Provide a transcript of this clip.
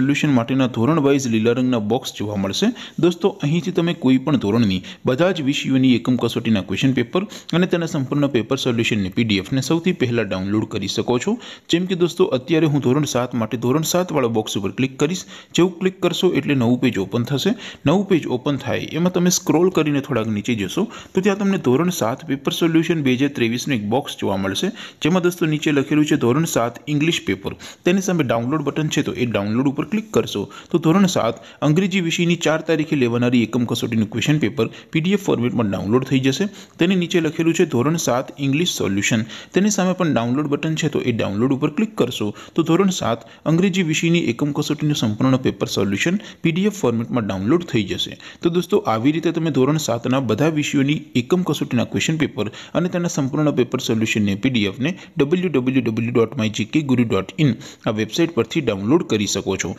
solution માટિના ધોરણ wise લીલરંગના box જોવા મળશે દોસ્તો અહીંથી તમે કોઈ પણ ધોરણની બધા જ વિષયોની એકમ કસોટીના ક્વેશ્ચન પેપર અને તેના સંપૂર્ણ પેપર સોલ્યુશનની પીડીએફ ને સૌથી પહેલા ડાઉનલોડ કરી શકો છો જેમ કે દોસ્તો અત્યારે હું ધોરણ 7 માટે ધોરણ 7 વાળો બોક્સ ઉપર ક્લિક કરશો જે હું ક્લિક કરશું એટલે નવું પેજ ઓપન થશે નવું પેજ ઓપન થાય એમાં તમે સ્ક્રોલ કરીને થોડક નીચે જશો તો ત્યાં તમને ધોરણ 7 પેપર સોલ્યુશન 2023 નો એક બોક્સ જોવા મળશે જેમાં દોસ્તો નીચે લખેલું છે ધોરણ 7 ઇંગ્લિશ પેપર તેની સામે ડાઉનલોડ બટન છે તો એ ડાઉનલોડ ઉપર क्लिक करसू तो ધોરણ 7 અંગ્રેજી વિષયની 4 તારીખે લેવાણારી એકમ કસોટીનું ક્વેશ્ચન પેપર પીડીએફ ફોર્મેટમાં ડાઉનલોડ થઈ જશે તેની નીચે લખેલું છે ધોરણ 7 ઇંગ્લિશ સોલ્યુશન તેની સામે પણ ડાઉનલોડ બટન છે તો એ ડાઉનલોડ ઉપર ક્લિક કરશો તો ધોરણ 7 અંગ્રેજી વિષયની એકમ કસોટીનું સંપૂર્ણ પેપર સોલ્યુશન પીડીએફ ફોર્મેટમાં ડાઉનલોડ થઈ જશે તો દોસ્તો આવી રીતે તમે ધોરણ 7 ના બધા વિષયોની એકમ કસોટીના ક્વેશ્ચન પેપર અને તેના સંપૂર્ણ પેપર સોલ્યુશન ને પીડીએફ ને www.mygkguru.in આ વેબસાઈટ પરથી ડાઉનલોડ કરી શકો છો